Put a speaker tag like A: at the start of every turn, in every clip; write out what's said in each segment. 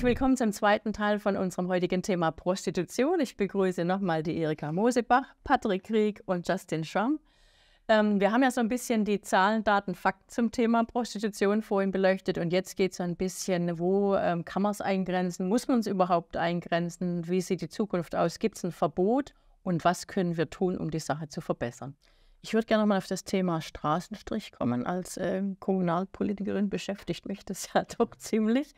A: Herzlich willkommen zum zweiten Teil von unserem heutigen Thema Prostitution. Ich begrüße nochmal die Erika Mosebach, Patrick Krieg und Justin Schramm. Ähm, wir haben ja so ein bisschen die Zahlen, Daten, Fakten zum Thema Prostitution vorhin beleuchtet und jetzt geht es so ein bisschen, wo ähm, kann man es eingrenzen? Muss man es überhaupt eingrenzen? Wie sieht die Zukunft aus? Gibt es ein Verbot? Und was können wir tun, um die Sache zu verbessern? Ich würde gerne nochmal auf das Thema Straßenstrich kommen. Als äh, Kommunalpolitikerin beschäftigt mich das ja doch ziemlich.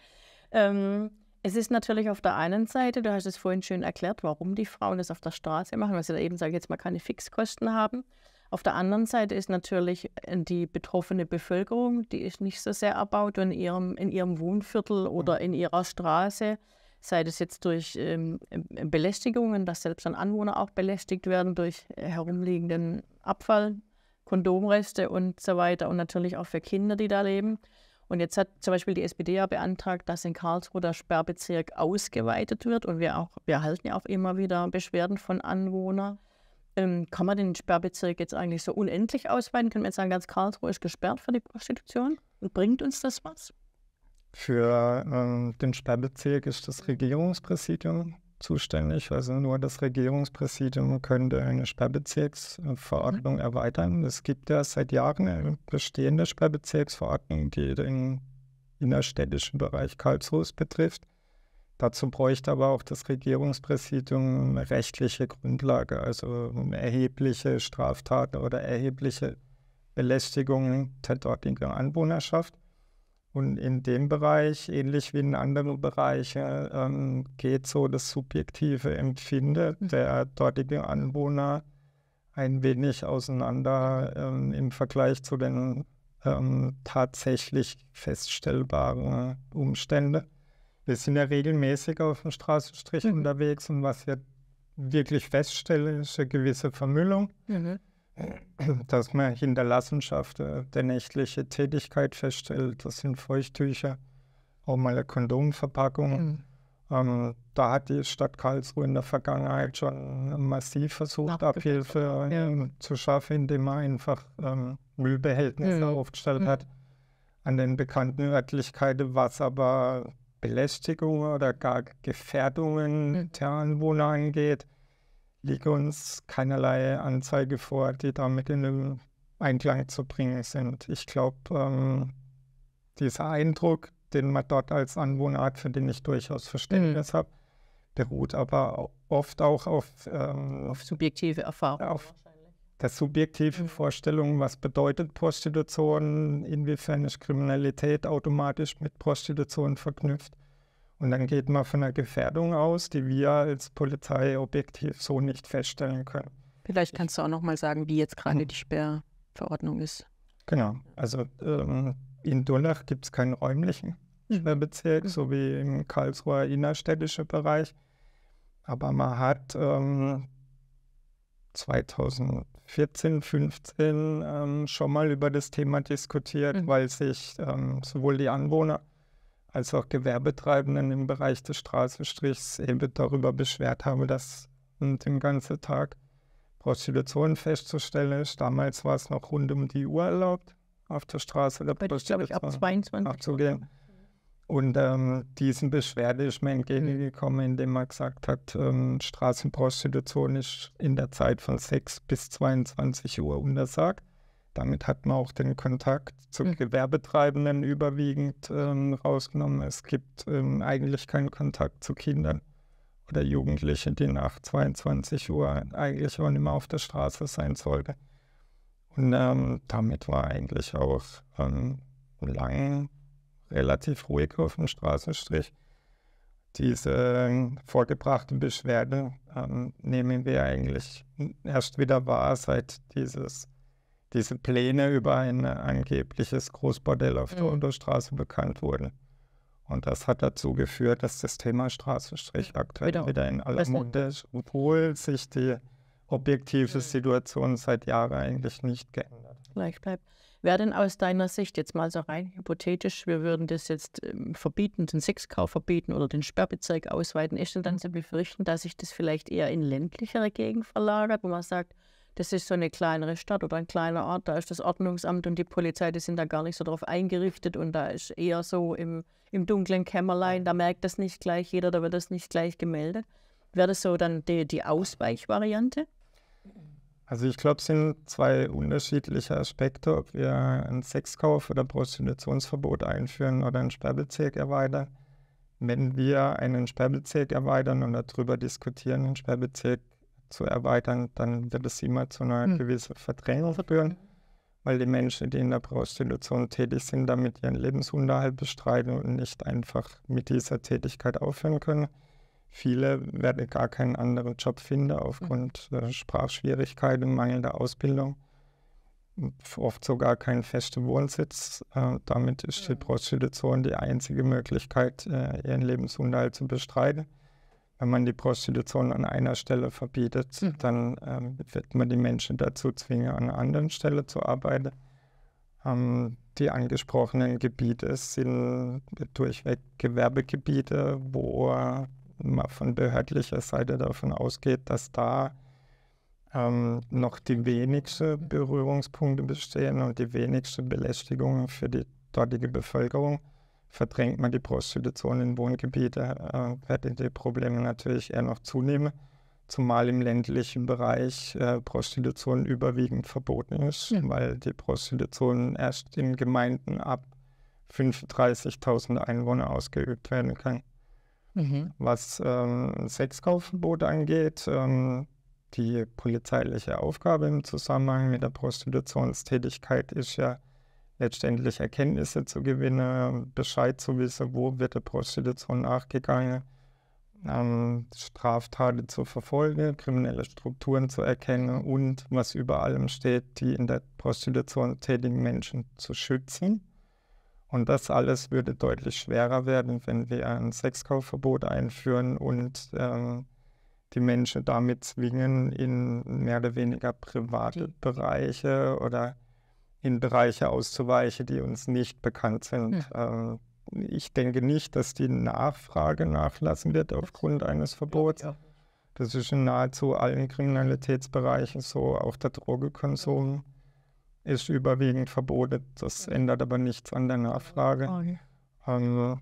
A: Ähm, es ist natürlich auf der einen Seite, du hast es vorhin schön erklärt, warum die Frauen das auf der Straße machen, weil sie da eben, sage ich jetzt mal, keine Fixkosten haben. Auf der anderen Seite ist natürlich äh, die betroffene Bevölkerung, die ist nicht so sehr erbaut in ihrem, in ihrem Wohnviertel oder mhm. in ihrer Straße, sei das jetzt durch ähm, äh, Belästigungen, dass selbst dann Anwohner auch belästigt werden durch äh, herumliegenden Abfall, Kondomreste und so weiter und natürlich auch für Kinder, die da leben. Und jetzt hat zum Beispiel die SPD ja beantragt, dass in Karlsruhe der Sperrbezirk ausgeweitet wird. Und wir, auch, wir erhalten ja auch immer wieder Beschwerden von Anwohnern. Ähm, kann man den Sperrbezirk jetzt eigentlich so unendlich ausweiten? Können wir jetzt sagen, ganz Karlsruhe ist gesperrt für die Prostitution? Und bringt uns das was?
B: Für ähm, den Sperrbezirk ist das Regierungspräsidium zuständig. Also nur das Regierungspräsidium könnte eine Sperrbezirksverordnung mhm. erweitern. Es gibt ja seit Jahren eine bestehende Sperrbezirksverordnung, die den innerstädtischen Bereich Karlsruhe betrifft. Dazu bräuchte aber auch das Regierungspräsidium eine rechtliche Grundlage, also erhebliche Straftaten oder erhebliche Belästigungen der dortigen Anwohnerschaft. Und in dem Bereich, ähnlich wie in anderen Bereichen, ähm, geht so das subjektive Empfinden der mhm. dortigen Anwohner ein wenig auseinander ähm, im Vergleich zu den ähm, tatsächlich feststellbaren Umständen. Wir sind ja regelmäßig auf dem Straßenstrich mhm. unterwegs und was wir wirklich feststellen, ist eine gewisse Vermüllung. Mhm dass man Hinterlassenschaft der äh, nächtliche Tätigkeit feststellt. Das sind Feuchttücher, auch mal eine Kondomverpackung. Mhm. Ähm, da hat die Stadt Karlsruhe in der Vergangenheit schon massiv versucht, Abhilfe ja. Ähm, zu schaffen, indem man einfach ähm, Müllbehältnisse ja. Mhm. aufgestellt mhm. hat. An den bekannten Örtlichkeiten, was aber Belästigung oder gar Gefährdungen mhm. der Anwohner angeht, liegt uns keinerlei Anzeige vor, die damit in den Einklang zu bringen sind. Ich glaube, ähm, dieser Eindruck, den man dort als Anwohner hat, für den ich durchaus Verständnis mhm. habe, beruht aber oft auch auf, ähm, auf subjektive Erfahrungen. Auf der subjektiven mhm. Vorstellung, was bedeutet Prostitution, inwiefern ist Kriminalität automatisch mit Prostitution verknüpft. Und dann geht man von einer Gefährdung aus, die wir als Polizei objektiv so nicht feststellen können.
C: Vielleicht kannst du auch noch mal sagen, wie jetzt gerade mhm. die Sperrverordnung ist.
B: Genau. Also ähm, in Dullach gibt es keinen räumlichen mhm. Sperrbezirk, mhm. so wie im Karlsruher innerstädtischen Bereich. Aber man hat ähm, 2014, 2015 ähm, schon mal über das Thema diskutiert, mhm. weil sich ähm, sowohl die Anwohner als auch Gewerbetreibenden im Bereich des Straßenstrichs eben darüber beschwert habe, dass den ganzen Tag Prostitution festzustellen ist. Damals war es noch rund um die Uhr erlaubt, auf der Straße der Prostitution abzugehen. Und ähm, diesen Beschwerde ist mir entgegengekommen, indem man gesagt hat, ähm, Straßenprostitution ist in der Zeit von 6 bis 22 Uhr untersagt. Damit hat man auch den Kontakt zu mhm. Gewerbetreibenden überwiegend ähm, rausgenommen. Es gibt ähm, eigentlich keinen Kontakt zu Kindern oder Jugendlichen, die nach 22 Uhr eigentlich auch nicht mehr auf der Straße sein sollten. Und ähm, damit war eigentlich auch ähm, lang relativ ruhig auf dem Straßenstrich. Diese ähm, vorgebrachten Beschwerden ähm, nehmen wir eigentlich erst wieder wahr, seit dieses diese Pläne über ein äh, angebliches Großbordell auf der mhm. Unterstraße bekannt wurden. Und das hat dazu geführt, dass das Thema Straßenstrich mhm, aktuell genau. wieder in aller Munde ist, obwohl sich die objektive mhm. Situation seit Jahren eigentlich nicht geändert
A: hat. Gleich bleibt. Wer denn aus deiner Sicht jetzt mal so rein hypothetisch, wir würden das jetzt ähm, verbieten, den Sechskauf verbieten oder den Sperrbezirk ausweiten, ist denn dann mhm. zu befürchten, dass sich das vielleicht eher in ländlichere Gegend verlagert, wo man sagt, das ist so eine kleinere Stadt oder ein kleiner Ort, da ist das Ordnungsamt und die Polizei, die sind da gar nicht so drauf eingerichtet und da ist eher so im, im dunklen Kämmerlein, da merkt das nicht gleich jeder, da wird das nicht gleich gemeldet. Wäre das so dann die, die Ausweichvariante?
B: Also ich glaube, es sind zwei unterschiedliche Aspekte, ob wir ein Sexkauf- oder Prostitutionsverbot einführen oder einen Sperrbezirk erweitern. Wenn wir einen Sperrbezirk erweitern und darüber diskutieren, einen Sperrbezirk zu erweitern, dann wird es immer zu einer mhm. gewissen Verdrängung führen, weil die Menschen, die in der Prostitution tätig sind, damit ihren Lebensunterhalt bestreiten und nicht einfach mit dieser Tätigkeit aufhören können. Viele werden gar keinen anderen Job finden aufgrund mhm. der Sprachschwierigkeiten, mangelnder Ausbildung, oft sogar keinen festen Wohnsitz. Äh, damit ist die hm. Prostitution die einzige Möglichkeit, äh, ihren Lebensunterhalt zu bestreiten. Wenn man die Prostitution an einer Stelle verbietet, mhm. dann ähm, wird man die Menschen dazu zwingen, an einer anderen Stelle zu arbeiten. Ähm, die angesprochenen Gebiete sind durchweg Gewerbegebiete, wo man von behördlicher Seite davon ausgeht, dass da ähm, noch die wenigsten Berührungspunkte bestehen und die wenigsten Belästigungen für die dortige Bevölkerung verdrängt man die Prostitution in Wohngebiete, äh, werden die Probleme natürlich eher noch zunehmen, zumal im ländlichen Bereich äh, Prostitution überwiegend verboten ist, ja. weil die Prostitution erst in Gemeinden ab 35.000 Einwohner ausgeübt werden kann. Mhm. Was ähm, Sexkaufverbot angeht, ähm, die polizeiliche Aufgabe im Zusammenhang mit der Prostitutionstätigkeit ist ja letztendlich Erkenntnisse zu gewinnen, Bescheid zu wissen, wo wird der Prostitution nachgegangen, ähm, Straftaten zu verfolgen, kriminelle Strukturen zu erkennen und, was über allem steht, die in der Prostitution tätigen Menschen zu schützen. Und das alles würde deutlich schwerer werden, wenn wir ein Sexkaufverbot einführen und ähm, die Menschen damit zwingen, in mehr oder weniger private Bereiche oder in Bereiche auszuweichen, die uns nicht bekannt sind. Ja. Hm. Äh, ich denke nicht, dass die Nachfrage nachlassen wird aufgrund eines Verbots. Das ist in nahezu allen Kriminalitätsbereichen so. Auch der Drogekonsum ist überwiegend verboten. Das hm. ändert aber nichts an der Nachfrage. Okay. Ähm,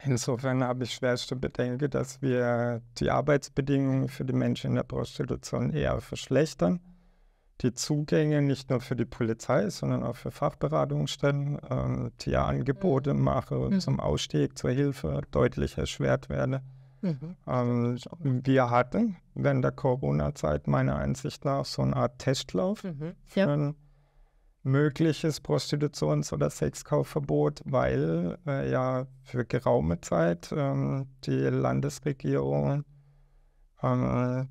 B: insofern habe ich schwerste Bedenken, dass wir die Arbeitsbedingungen für die Menschen in der Prostitution eher verschlechtern die Zugänge nicht nur für die Polizei, sondern auch für Fachberatungsstellen, ähm, die Angebote mhm. mache mhm. zum Ausstieg, zur Hilfe deutlich erschwert werde. Mhm. Ähm, wir hatten während der Corona-Zeit meiner Ansicht nach so eine Art Testlauf mhm. ja. für ein mögliches Prostitutions- oder Sexkaufverbot, weil äh, ja für geraume Zeit ähm, die Landesregierung ähm,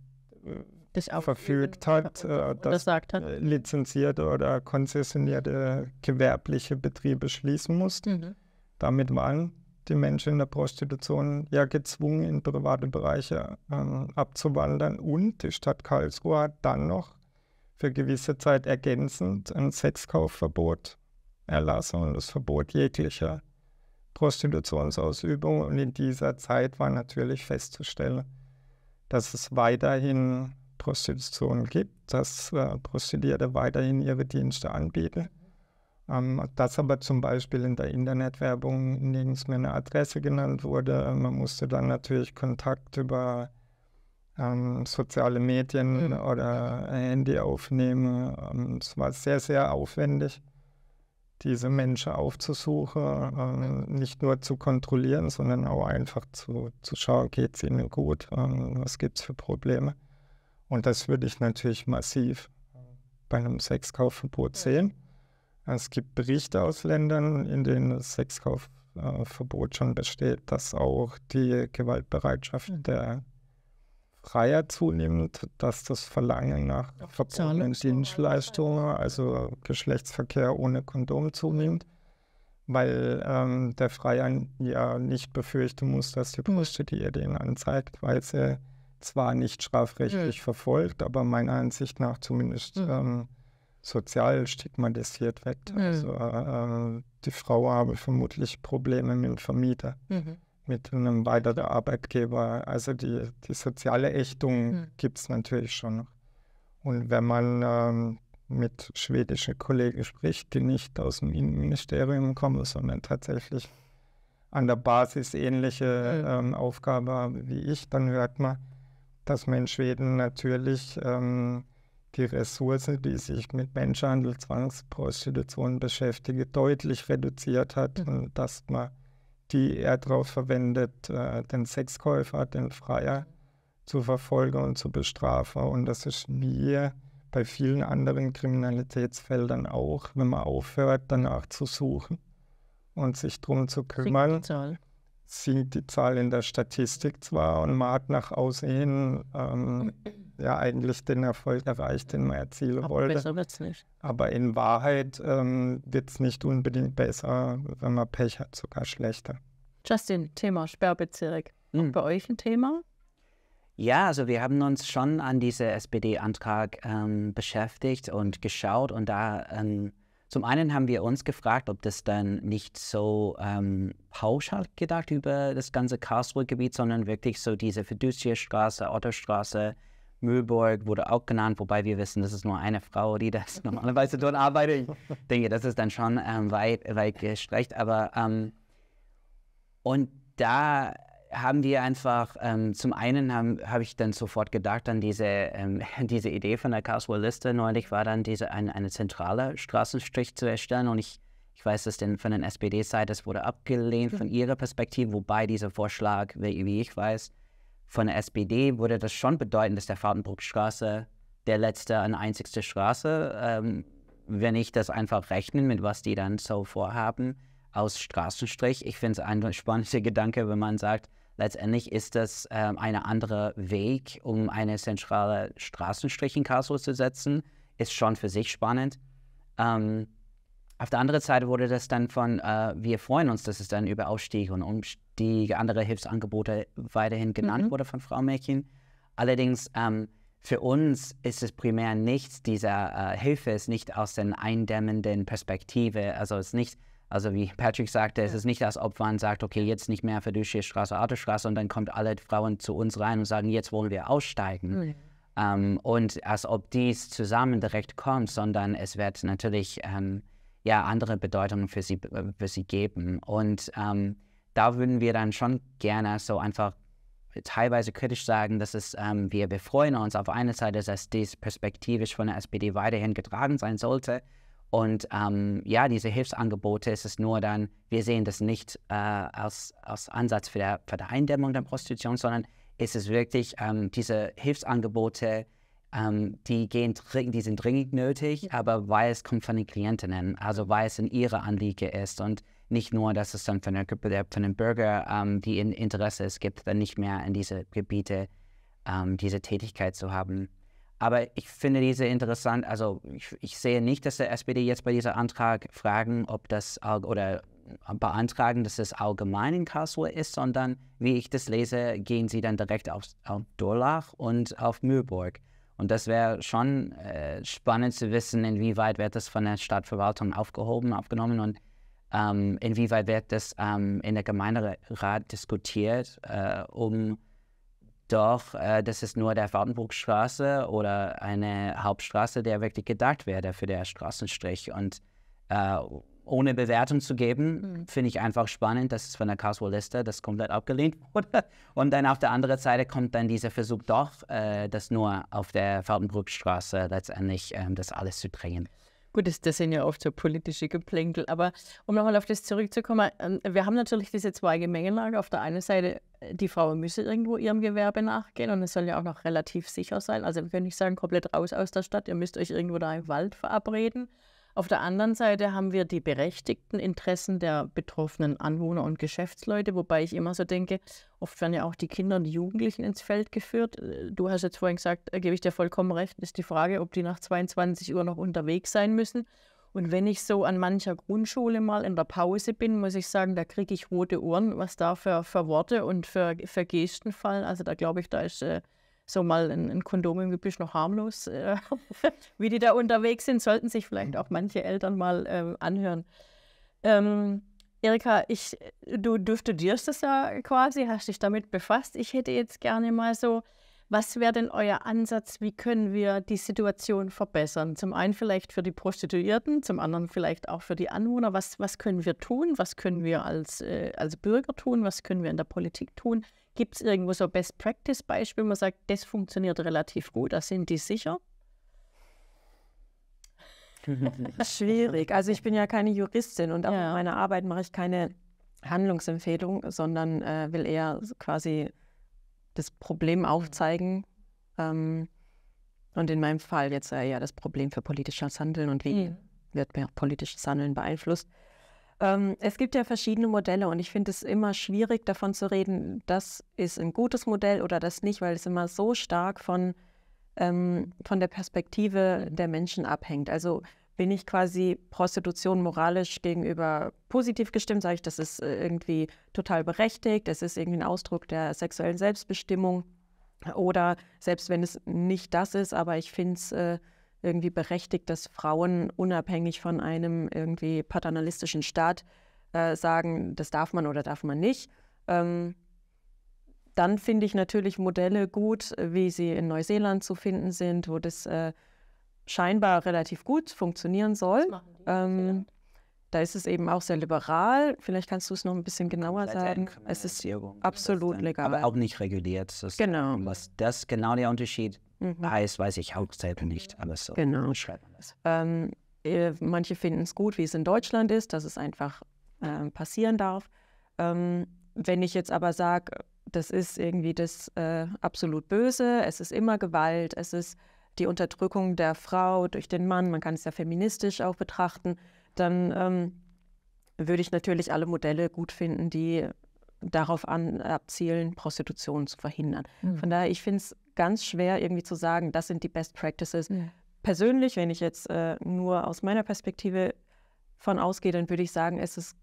B: das auch verfügt hat, äh, dass hat. Äh, lizenzierte oder konzessionierte gewerbliche Betriebe schließen mussten. Mhm. Damit waren die Menschen in der Prostitution ja gezwungen, in private Bereiche ähm, abzuwandern. Und die Stadt Karlsruhe hat dann noch für gewisse Zeit ergänzend ein Sexkaufverbot erlassen und das Verbot jeglicher Prostitutionsausübung. Und in dieser Zeit war natürlich festzustellen, dass es weiterhin Prostitution gibt, dass äh, Prostituierte weiterhin ihre Dienste anbieten. Ähm, dass aber zum Beispiel in der Internetwerbung nirgends mehr eine Adresse genannt wurde. Man musste dann natürlich Kontakt über ähm, soziale Medien mhm. oder äh, Handy aufnehmen. Ähm, es war sehr, sehr aufwendig, diese Menschen aufzusuchen, ähm, nicht nur zu kontrollieren, sondern auch einfach zu, zu schauen, geht es ihnen gut, ähm, was gibt es für Probleme. Und das würde ich natürlich massiv bei einem Sexkaufverbot sehen. Es gibt Berichte aus Ländern, in denen das Sexkaufverbot schon besteht, dass auch die Gewaltbereitschaft hm. der Freier zunimmt, dass das Verlangen nach verbotenen Dienstleistungen, also Geschlechtsverkehr ohne Kondom zunimmt, weil ähm, der Freier ja nicht befürchten muss, dass die Prostituierte ihn anzeigt, weil sie zwar nicht mhm. strafrechtlich mhm. verfolgt, aber meiner Ansicht nach zumindest mhm. ähm, sozial stigmatisiert wird. Mhm. Also äh, ähm, die Frau habe vermutlich Probleme mit dem Vermieter, mhm. mit einem weiteren Arbeitgeber. Also die, die soziale Ächtung mhm. gibt es natürlich schon noch. Und wenn man ähm, mit schwedischen Kollegen spricht, die nicht aus dem Innenministerium kommen, sondern tatsächlich an der Basis ähnliche mhm. ähm, Aufgabe haben wie ich, dann hört man, dass man in Schweden natürlich ähm, die Ressource, die sich mit Menschenhandel, Zwangsprostitution beschäftigt, deutlich reduziert hat mhm. und dass man die eher darauf verwendet, äh, den Sexkäufer, den Freier zu verfolgen und zu bestrafen. Und das ist mir bei vielen anderen Kriminalitätsfeldern auch, wenn man aufhört, danach zu suchen und sich darum zu kümmern. Schicksal sinkt die Zahl in der Statistik zwar und mag nach Aussehen ähm, ja eigentlich den Erfolg erreicht, den man erzielen aber wollte. Besser wird's nicht. Aber in Wahrheit ähm, wird es nicht unbedingt besser, wenn man Pech hat, sogar schlechter.
A: Justin, Thema Sperrbezirk. Mhm. Bei euch ein Thema?
D: Ja, also wir haben uns schon an diesen SPD-Antrag ähm, beschäftigt und geschaut und da ähm, zum einen haben wir uns gefragt, ob das dann nicht so ähm, pauschal gedacht über das ganze Karlsruhe-Gebiet, sondern wirklich so diese Fiducia-Straße, Otterstraße, Mühlburg wurde auch genannt, wobei wir wissen, das ist nur eine Frau, die das normalerweise dort arbeitet. Ich denke, das ist dann schon ähm, weit, weit gestreckt. Aber ähm, und da haben wir einfach, ähm, zum einen habe hab ich dann sofort gedacht an diese, ähm, diese Idee von der Karlsruher Liste. Neulich war dann diese, ein, eine zentrale Straßenstrich zu erstellen und ich, ich weiß, dass denn von der SPD-Seite, das wurde abgelehnt hm. von ihrer Perspektive, wobei dieser Vorschlag, wie, wie ich weiß, von der SPD würde das schon bedeuten, dass der Fadenbruckstraße der letzte und einzigste Straße, ähm, wenn ich das einfach rechne mit was die dann so vorhaben, aus Straßenstrich. Ich finde es ein spannender Gedanke, wenn man sagt, Letztendlich ist das äh, ein anderer Weg, um eine zentrale Straßenstrich in Karlsruhe zu setzen. Ist schon für sich spannend. Ähm, auf der anderen Seite wurde das dann von, äh, wir freuen uns, dass es dann über Aufstieg und Umstieg, andere Hilfsangebote weiterhin genannt mhm. wurde von Frau Mädchen. Allerdings ähm, für uns ist es primär nichts, dieser äh, Hilfe ist nicht aus der eindämmenden Perspektive, also es ist nicht also wie Patrick sagte, ja. es ist nicht, als ob man sagt, okay, jetzt nicht mehr für Straße, Autostraße und dann kommt alle Frauen zu uns rein und sagen, jetzt wollen wir aussteigen. Mhm. Ähm, und als ob dies zusammen direkt kommt, sondern es wird natürlich ähm, ja andere Bedeutungen für sie, äh, für sie geben. Und ähm, da würden wir dann schon gerne so einfach teilweise kritisch sagen, dass es, ähm, wir, wir freuen uns auf eine Seite, dass dies perspektivisch von der SPD weiterhin getragen sein sollte, und ähm, ja, diese Hilfsangebote es ist es nur dann, wir sehen das nicht äh, als, als Ansatz für, der, für die Eindämmung der Prostitution, sondern es ist wirklich ähm, diese Hilfsangebote, ähm, die, gehen, die sind dringend nötig, aber weil es kommt von den Klientinnen, also weil es in ihrer Anliege ist und nicht nur, dass es dann von, der, von den Bürgern, ähm, die in Interesse es gibt, dann nicht mehr in diese Gebiete ähm, diese Tätigkeit zu haben. Aber ich finde diese interessant, also ich, ich, sehe nicht, dass der SPD jetzt bei diesem Antrag fragen, ob das oder beantragen, dass es allgemein in Karlsruhe ist, sondern wie ich das lese, gehen sie dann direkt auf, auf Durlach und auf Mühlburg. Und das wäre schon äh, spannend zu wissen, inwieweit wird das von der Stadtverwaltung aufgehoben, aufgenommen und ähm, inwieweit wird das ähm, in der Gemeinderat diskutiert, äh, um doch, äh, das ist nur der Wartenburgstraße oder eine Hauptstraße, der wirklich gedacht wäre für den Straßenstrich. Und äh, ohne Bewertung zu geben, mhm. finde ich einfach spannend, dass es von der karlsruhe Liste das komplett abgelehnt wurde. Und dann auf der anderen Seite kommt dann dieser Versuch doch, äh, das nur auf der Farbenbruckstraße letztendlich ähm, das alles zu drängen. Gut,
A: das, das sind ja oft so politische Geplänkel, aber
D: um nochmal auf das zurückzukommen, ähm, wir haben natürlich diese
A: zwei Gemengelage. Auf der einen Seite, äh, die Frau müsse irgendwo ihrem Gewerbe nachgehen und es soll ja auch noch relativ sicher sein. Also wir können nicht sagen, komplett raus aus der Stadt, ihr müsst euch irgendwo da im Wald verabreden auf der anderen Seite haben wir die berechtigten Interessen der betroffenen Anwohner und Geschäftsleute, wobei ich immer so denke, oft werden ja auch die Kinder und Jugendlichen ins Feld geführt. Äh, du hast jetzt vorhin gesagt, da äh, gebe ich dir vollkommen recht, ist die Frage, ob die nach 22 Uhr noch unterwegs sein müssen. Und wenn ich so an mancher Grundschule mal in der Pause bin, muss ich sagen, da kriege ich rote Ohren, was da für, für Worte und für, für Gesten fallen. Also da glaube ich, da ist... Äh, so mal ein, ein Kondom im Gebüsch noch harmlos, äh, wie die da unterwegs sind, sollten sich vielleicht auch manche Eltern mal äh, anhören. Ähm, Erika, ich, äh, du, du studierst das ja quasi, hast dich damit befasst. Ich hätte jetzt gerne mal so was wäre denn euer Ansatz? Wie können wir die Situation verbessern? Zum einen vielleicht für die Prostituierten, zum anderen vielleicht auch für die Anwohner. Was, was können wir tun? Was können wir als, äh, als Bürger tun? Was können wir in der Politik tun? Gibt es irgendwo so Best Practice-Beispiele, wo man sagt, das funktioniert
C: relativ gut, da sind die sicher? Schwierig. Also ich bin ja keine Juristin und auch ja. in meiner Arbeit mache ich keine Handlungsempfehlung, sondern äh, will eher quasi das Problem aufzeigen. Ähm, und in meinem Fall jetzt äh, ja das Problem für politisches Handeln und wie mhm. wird politisches Handeln beeinflusst. Ähm, es gibt ja verschiedene Modelle und ich finde es immer schwierig, davon zu reden, das ist ein gutes Modell oder das nicht, weil es immer so stark von, ähm, von der Perspektive der Menschen abhängt. Also bin ich quasi Prostitution moralisch gegenüber positiv gestimmt, sage ich, das ist äh, irgendwie total berechtigt, das ist irgendwie ein Ausdruck der sexuellen Selbstbestimmung oder selbst wenn es nicht das ist, aber ich finde es äh, irgendwie berechtigt, dass Frauen unabhängig von einem irgendwie paternalistischen Staat äh, sagen, das darf man oder darf man nicht. Ähm, dann finde ich natürlich Modelle gut, wie sie in Neuseeland zu finden sind, wo das äh, scheinbar relativ gut funktionieren soll. Ähm, da ist es eben auch sehr liberal. Vielleicht kannst du es noch ein bisschen genauer
D: sagen. Es ist absolut dann, legal. Aber auch nicht reguliert. Das genau. Was das genau der Unterschied mhm. heißt, weiß ich auch selber nicht. Aber so genau. Ähm, äh,
C: manche finden es gut, wie es in Deutschland ist, dass es einfach äh, passieren darf. Ähm, wenn ich jetzt aber sage, das ist irgendwie das äh, absolut Böse, es ist immer Gewalt, es ist die Unterdrückung der Frau durch den Mann, man kann es ja feministisch auch betrachten, dann ähm, würde ich natürlich alle Modelle gut finden, die darauf an, abzielen, Prostitution zu verhindern. Mhm. Von daher, ich finde es ganz schwer, irgendwie zu sagen, das sind die Best Practices. Mhm. Persönlich, wenn ich jetzt äh, nur aus meiner Perspektive von ausgehe, dann würde ich sagen, es ist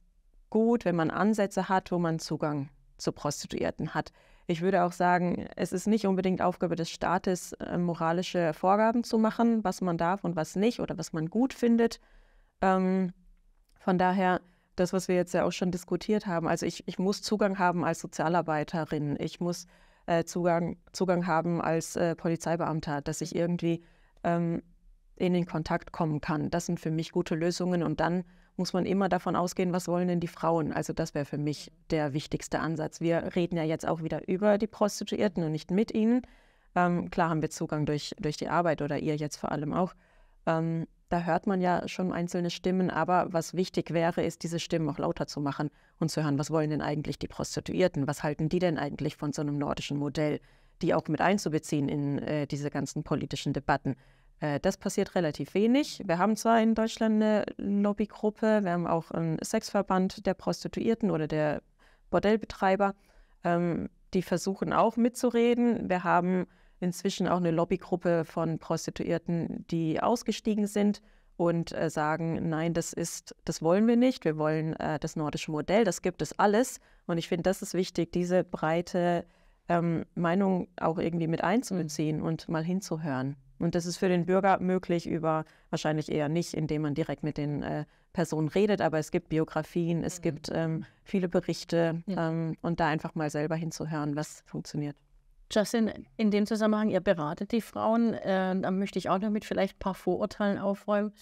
C: gut, wenn man Ansätze hat, wo man Zugang zu Prostituierten hat. Ich würde auch sagen, es ist nicht unbedingt Aufgabe des Staates, ähm, moralische Vorgaben zu machen, was man darf und was nicht oder was man gut findet. Ähm, von daher, das, was wir jetzt ja auch schon diskutiert haben, also ich, ich muss Zugang haben als Sozialarbeiterin, ich muss äh, Zugang, Zugang haben als äh, Polizeibeamter, dass ich irgendwie ähm, in den Kontakt kommen kann. Das sind für mich gute Lösungen und dann muss man immer davon ausgehen, was wollen denn die Frauen? Also das wäre für mich der wichtigste Ansatz. Wir reden ja jetzt auch wieder über die Prostituierten und nicht mit ihnen. Ähm, klar haben wir Zugang durch, durch die Arbeit oder ihr jetzt vor allem auch. Ähm, da hört man ja schon einzelne Stimmen, aber was wichtig wäre, ist, diese Stimmen auch lauter zu machen und zu hören, was wollen denn eigentlich die Prostituierten? Was halten die denn eigentlich von so einem nordischen Modell? Die auch mit einzubeziehen in äh, diese ganzen politischen Debatten. Äh, das passiert relativ wenig. Wir haben zwar in Deutschland eine Lobbygruppe, wir haben auch einen Sexverband der Prostituierten oder der Bordellbetreiber. Ähm, die versuchen auch mitzureden. Wir haben inzwischen auch eine Lobbygruppe von Prostituierten, die ausgestiegen sind und äh, sagen, nein, das ist, das wollen wir nicht. Wir wollen äh, das nordische Modell, das gibt es alles. Und ich finde, das ist wichtig, diese breite ähm, Meinung auch irgendwie mit einzubeziehen und mal hinzuhören. Und das ist für den Bürger möglich über, wahrscheinlich eher nicht, indem man direkt mit den äh, Personen redet, aber es gibt Biografien, es mhm. gibt ähm, viele Berichte ja. ähm, und da einfach mal selber hinzuhören, was funktioniert. Justin, in dem Zusammenhang, ihr
A: beratet die Frauen, äh, da möchte ich auch noch mit vielleicht ein paar Vorurteilen aufräumen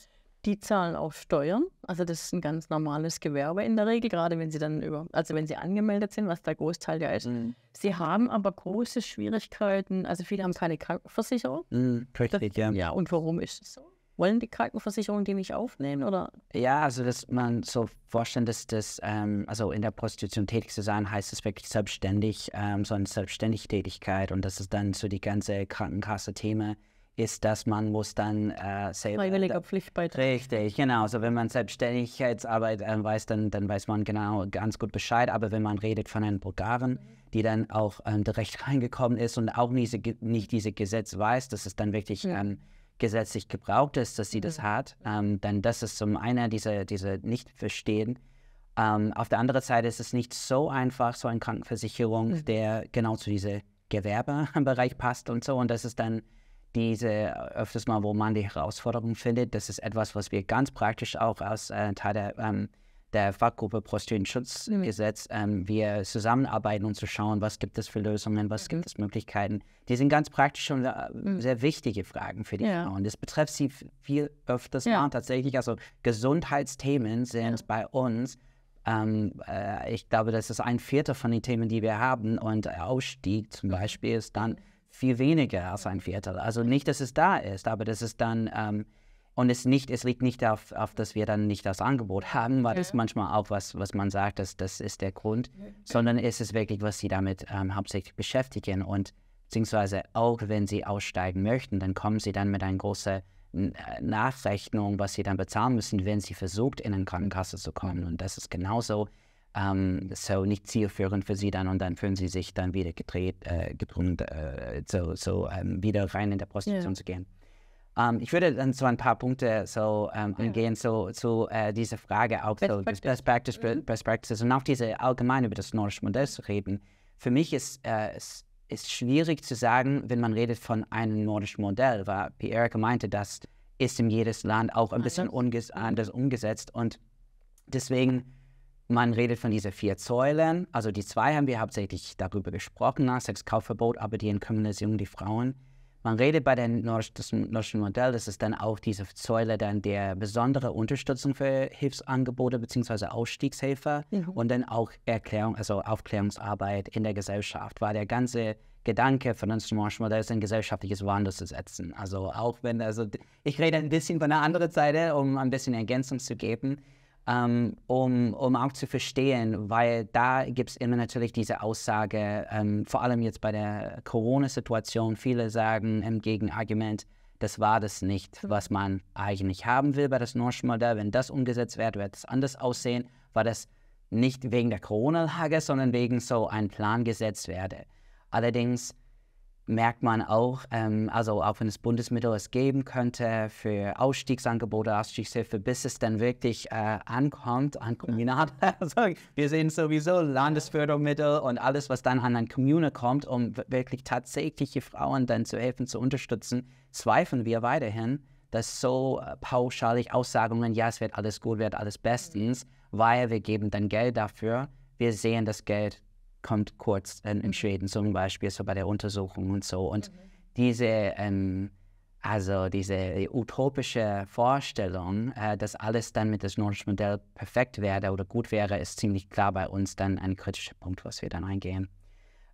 A: die zahlen auch Steuern. Also das ist ein ganz normales Gewerbe in der Regel, gerade wenn sie dann über, also wenn sie angemeldet sind, was der Großteil ja ist. Mhm. Sie haben aber große Schwierigkeiten, also viele haben keine Krankenversicherung.
D: Mhm, richtig, ja. ja. Und warum ist es so?
A: Wollen die Krankenversicherung die nicht aufnehmen oder?
D: Ja, also dass man so vorstellen, dass das, ähm, also in der Prostitution tätig zu sein, heißt es wirklich selbstständig, ähm, so eine Selbstständigtätigkeit und das ist dann so die ganze Krankenkasse-Thema ist, dass man muss dann äh, selber... Äh, Freiwilliger Pflichtbeitrag. Richtig, genau. Also wenn man Selbstständigkeitsarbeit äh, weiß, dann, dann weiß man genau ganz gut Bescheid. Aber wenn man redet von einem Bulgaren, die dann auch ähm, direkt reingekommen ist und auch diese, nicht diese Gesetz weiß, dass es dann wirklich mhm. ähm, gesetzlich gebraucht ist, dass sie mhm. das hat, ähm, dann das ist zum einen diese, diese Nicht-Verstehen. Ähm, auf der anderen Seite ist es nicht so einfach, so eine Krankenversicherung, mhm. der genau zu diesem Gewerbebereich passt und so. Und das ist dann diese äh, öfters mal, wo man die Herausforderung findet, das ist etwas, was wir ganz praktisch auch aus äh, Teil der, ähm, der Fachgruppe Prostitutionsschutzgesetz ähm, wir zusammenarbeiten, um zu schauen, was gibt es für Lösungen, was mhm. gibt es Möglichkeiten. Die sind ganz praktisch und äh, mhm. sehr wichtige Fragen für die ja. Frauen. Das betrifft sie viel öfters ja. mal tatsächlich. Also Gesundheitsthemen sind ja. bei uns ähm, äh, ich glaube, das ist ein Viertel von den Themen, die wir haben. Und Ausstieg zum mhm. Beispiel ist dann viel weniger als ein Viertel. Also nicht, dass es da ist, aber das ist dann ähm, und es nicht, es liegt nicht auf, auf, dass wir dann nicht das Angebot haben, weil ja. das manchmal auch was, was man sagt, dass das ist der Grund, sondern es ist wirklich, was sie damit ähm, hauptsächlich beschäftigen und beziehungsweise auch wenn sie aussteigen möchten, dann kommen sie dann mit einer großen äh, Nachrechnung, was sie dann bezahlen müssen, wenn sie versucht, in eine Krankenkasse zu kommen. Und das ist genauso ähm, so nicht zielführend für sie dann und dann fühlen sie sich dann wieder gedreht, äh, gedrungen, äh, so, so ähm, wieder rein in der Prostitution yeah. zu gehen. Um, ähm, ich würde dann so ein paar Punkte so ähm, ja. angehen, so, so äh, diese Frage auch Best so Practice. Best, Practice, mhm. Best Practices und auch diese allgemein über das nordische Modell zu reden. Für mich ist äh, es äh, ist schwierig zu sagen, wenn man redet von einem nordischen Modell, weil Pierre meinte, das ist in jedes Land auch ein bisschen unges mhm. anders umgesetzt und deswegen man redet von diesen vier Säulen. Also die zwei haben wir hauptsächlich darüber gesprochen, ne? Sex, Kaufverbot, aber die Entkriminalisierung der Frauen. Man redet bei dem nordischen Modell, das ist dann auch diese Säule dann der besondere Unterstützung für Hilfsangebote bzw. Ausstiegshilfe mhm. und dann auch Erklärung, also Aufklärungsarbeit in der Gesellschaft, weil der ganze Gedanke von dem nordischen Modell ist, ein gesellschaftliches Wandel zu setzen. Also auch wenn, also ich rede ein bisschen von der anderen Seite, um ein bisschen Ergänzung zu geben. Ähm, um, um auch zu verstehen, weil da gibt es immer natürlich diese Aussage, um, ähm, vor allem jetzt bei der Corona-Situation, viele sagen im Gegenargument, das war das nicht, hm. was man eigentlich haben will bei das Norsch Modell. Wenn das umgesetzt wird, wird es anders aussehen, weil das nicht wegen der Corona-Lage, sondern wegen so ein Plan gesetzt werde. Allerdings merkt man auch, ähm, also auch wenn es Bundesmittel es geben könnte für Ausstiegsangebote, Ausstiegshilfe, bis es dann wirklich äh, ankommt an Kommunat. Also wir sehen sowieso Landesfördermittel und alles, was dann an eine Kommune kommt, um wirklich tatsächliche Frauen dann zu helfen, zu unterstützen, zweifeln wir weiterhin, dass so äh, pauschalig Aussagungen, ja, es wird alles gut, wird alles bestens, weil wir geben dann Geld dafür. Wir sehen das Geld kommt kurz ähm, in Schweden zum Beispiel, so bei der Untersuchung und so. Und mhm. diese, ähm, also diese utopische Vorstellung, äh, dass alles dann mit dem nordischen Modell perfekt wäre oder gut wäre, ist ziemlich klar bei uns dann ein kritischer Punkt, was wir dann eingehen.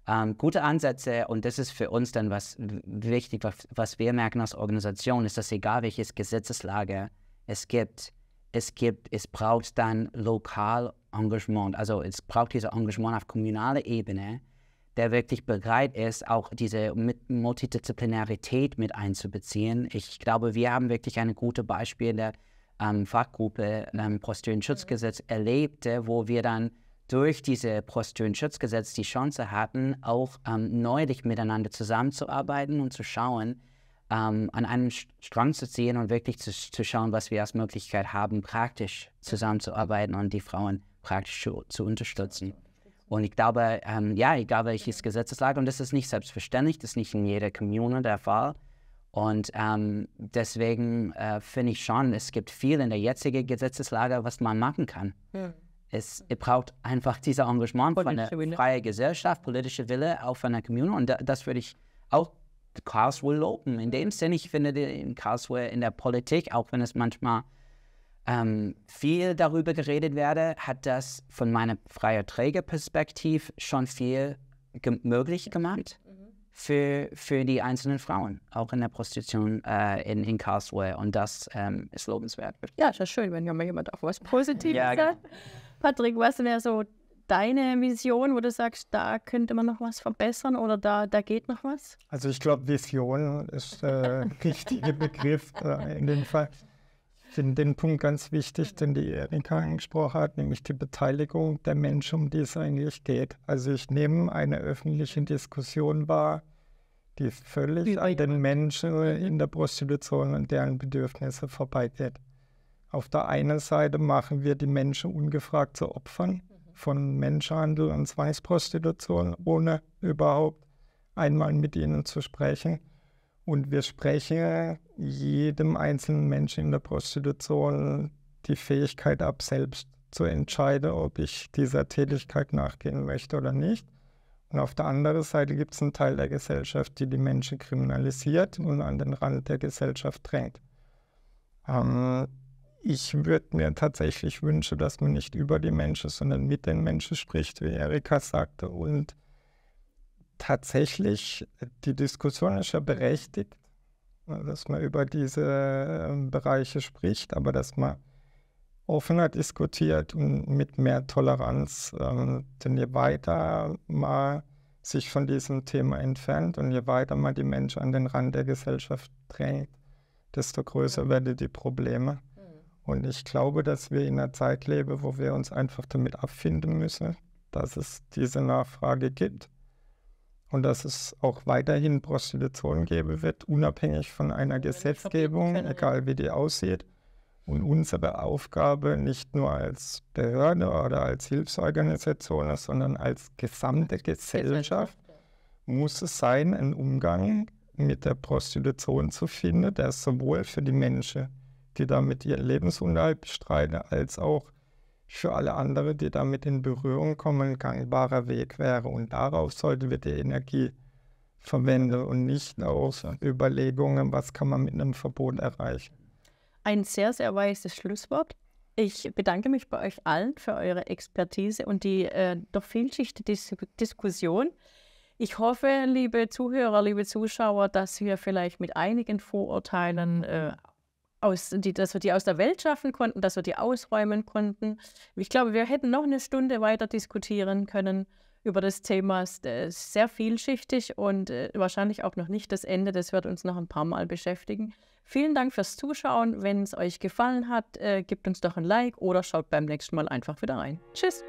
D: Ähm, gute Ansätze und das ist für uns dann was wichtig, was, was wir merken als Organisation, ist, dass egal welches Gesetzeslage es gibt, es gibt, es braucht dann lokal Engagement. Also es braucht dieses Engagement auf kommunaler Ebene, der wirklich bereit ist, auch diese mit Multidisziplinarität mit einzubeziehen. Ich glaube, wir haben wirklich ein gutes Beispiel in der ähm, Fachgruppe ähm, Prostitutionsschutzgesetz erlebt, wo wir dann durch diese Prostitutionsschutzgesetz die Chance hatten, auch ähm, neulich miteinander zusammenzuarbeiten und zu schauen, ähm, an einem Strang zu ziehen und wirklich zu, zu schauen, was wir als Möglichkeit haben, praktisch zusammenzuarbeiten und die Frauen praktisch zu, zu unterstützen. Und ich glaube, ähm, ja, egal welches mhm. Gesetzeslage, und das ist nicht selbstverständlich, das ist nicht in jeder Kommune der Fall. Und ähm, deswegen äh, finde ich schon, es gibt viel in der jetzigen Gesetzeslage, was man machen kann. Ja. Hm. Es, es braucht einfach dieses Engagement politische von einer freien Gesellschaft, politische Wille auch von der Kommune. Und da, das würde ich auch Karlsruhe loben. In dem Sinne, ich finde in Karlsruhe in der Politik, auch wenn es manchmal ähm, viel darüber geredet werde, hat das von meiner freier Trägerperspektive schon viel ge möglich gemacht für, für die einzelnen Frauen, auch in der Prostitution äh, in, in Karlsruhe. Und das ähm, ist lobenswert.
A: Ja, ist ja schön, wenn mal
D: jemand auch was Positives ja, genau.
A: sagt. Patrick, was wäre so deine Vision, wo du sagst, da könnte man noch was verbessern oder da, da geht noch was?
B: Also ich glaube, Vision ist der äh, richtige Begriff äh, in dem Fall finde den Punkt ganz wichtig, den die Erika angesprochen hat, nämlich die Beteiligung der Menschen, um die es eigentlich geht. Also ich nehme eine öffentliche Diskussion wahr, die völlig die an den Menschen in der Prostitution und deren Bedürfnisse vorbeigeht. Auf der einen Seite machen wir die Menschen ungefragt zu Opfern mhm. von Menschenhandel und Zwangsprostitution, ohne überhaupt einmal mit ihnen zu sprechen. Und wir sprechen jedem einzelnen Menschen in der Prostitution die Fähigkeit ab, selbst zu entscheiden, ob ich dieser Tätigkeit nachgehen möchte oder nicht. Und auf der anderen Seite gibt es einen Teil der Gesellschaft, die die Menschen kriminalisiert und an den Rand der Gesellschaft drängt. Ähm, ich würde mir tatsächlich wünschen, dass man nicht über die Menschen, sondern mit den Menschen spricht, wie Erika sagte, und tatsächlich die Diskussion ist ja berechtigt, ne, dass man über diese ähm, Bereiche spricht, aber dass man offener diskutiert und mit mehr Toleranz. Ähm, denn je weiter man sich von diesem Thema entfernt und je weiter man die Menschen an den Rand der Gesellschaft drängt, desto größer werden die Probleme. Mhm. Und ich glaube, dass wir in einer Zeit leben, wo wir uns einfach damit abfinden müssen, dass es diese Nachfrage gibt und dass es auch weiterhin Prostitution geben wird, unabhängig von einer Gesetzgebung, egal wie die aussieht. Und unsere Aufgabe nicht nur als Behörde oder als Hilfsorganisation, sondern als gesamte Gesellschaft muss es sein, einen Umgang mit der Prostitution zu finden, der sowohl für die Menschen, die damit ihren Lebensunterhalt bestreiten, als auch für alle anderen, die damit in Berührung kommen, ein gangbarer Weg wäre. Und darauf sollten wir die Energie verwenden und nicht aus Überlegungen, was kann man mit einem Verbot erreichen.
A: Ein sehr, sehr weises Schlusswort. Ich bedanke mich bei euch allen für eure Expertise und die äh, doch vielschichtige Dis Diskussion. Ich hoffe, liebe Zuhörer, liebe Zuschauer, dass wir vielleicht mit einigen Vorurteilen äh, aus, die, dass wir die aus der Welt schaffen konnten, dass wir die ausräumen konnten. Ich glaube, wir hätten noch eine Stunde weiter diskutieren können über das Thema. Es ist äh, sehr vielschichtig und äh, wahrscheinlich auch noch nicht das Ende. Das wird uns noch ein paar Mal beschäftigen. Vielen Dank fürs Zuschauen. Wenn es euch gefallen hat, äh, gebt uns doch ein Like oder schaut beim nächsten Mal einfach wieder rein. Tschüss!